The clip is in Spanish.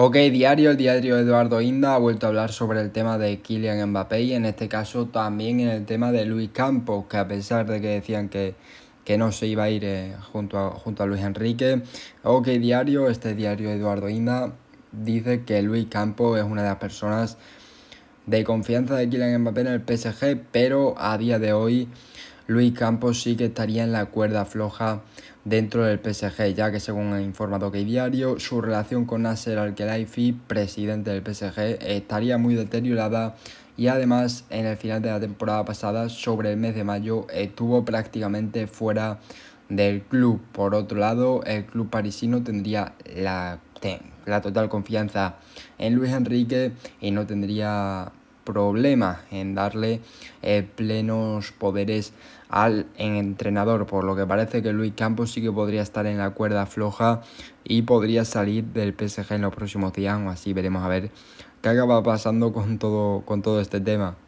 Ok, diario, el diario Eduardo Inda ha vuelto a hablar sobre el tema de Kylian Mbappé y en este caso también en el tema de Luis Campos, que a pesar de que decían que, que no se iba a ir eh, junto, a, junto a Luis Enrique, ok, diario, este diario Eduardo Inda dice que Luis Campos es una de las personas de confianza de Kylian Mbappé en el PSG, pero a día de hoy Luis Campos sí que estaría en la cuerda floja dentro del PSG, ya que según ha informado que diario, su relación con Nasser Al-Khelaifi, presidente del PSG, estaría muy deteriorada y además en el final de la temporada pasada, sobre el mes de mayo, estuvo prácticamente fuera del club. Por otro lado, el club parisino tendría la, la total confianza en Luis Enrique y no tendría problema en darle eh, plenos poderes al entrenador, por lo que parece que Luis Campos sí que podría estar en la cuerda floja y podría salir del PSG en los próximos días, o así veremos a ver qué acaba pasando con todo, con todo este tema.